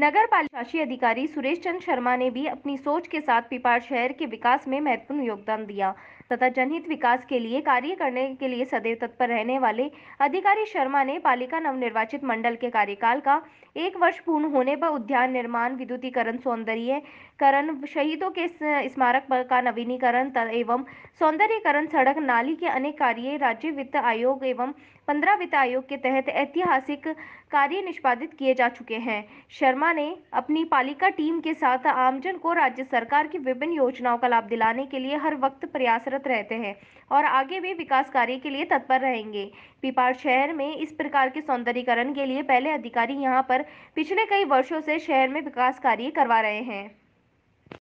नगर पालिका अधिकारी सुरेश चंद शर्मा ने भी अपनी सोच के साथ पिपाड़ शहर के विकास में महत्वपूर्ण योगदान दिया तथा जनहित विकास के लिए कार्य करने के लिए सदैव तत्पर रहने वाले अधिकारी शर्मा ने पालिका नवनिर्वाचित मंडल के कार्यकाल का एक वर्ष पूर्ण होने पर उद्यान निर्माण विद्युतीकरण सौंदर्यकरण शहीदों के स्मारक का नवीनीकरण एवं सौंदर्यकरण सड़क नाली के अनेक कार्य राज्य वित्त आयोग एवं पंद्रह वित्त आयोग के तहत ऐतिहासिक कार्य निष्पादित किए जा चुके हैं शर्मा ने अपनी पालिका टीम के साथ आमजन को राज्य सरकार की विभिन्न योजनाओं का लाभ दिलाने के लिए हर वक्त प्रयासरत रहते हैं और आगे भी विकास कार्य के लिए तत्पर रहेंगे पिपाड़ शहर में इस प्रकार के सौंदर्यकरण के लिए पहले अधिकारी यहाँ पर पिछले कई वर्षों से शहर में विकास कार्य करवा रहे हैं